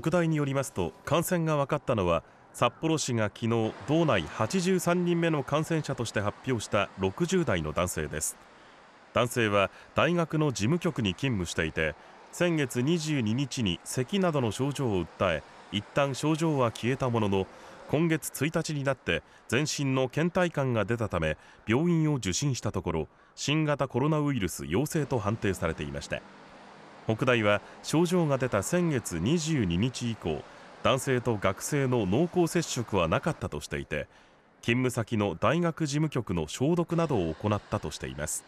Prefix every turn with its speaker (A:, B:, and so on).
A: 北大によりますと感染が分かったのは札幌市が昨日道内83人目の感染者として発表した60代の男性です男性は大学の事務局に勤務していて先月22日に咳などの症状を訴え一旦症状は消えたものの今月1日になって全身の倦怠感が出たため病院を受診したところ新型コロナウイルス陽性と判定されていました北大は症状が出た先月22日以降男性と学生の濃厚接触はなかったとしていて勤務先の大学事務局の消毒などを行ったとしています。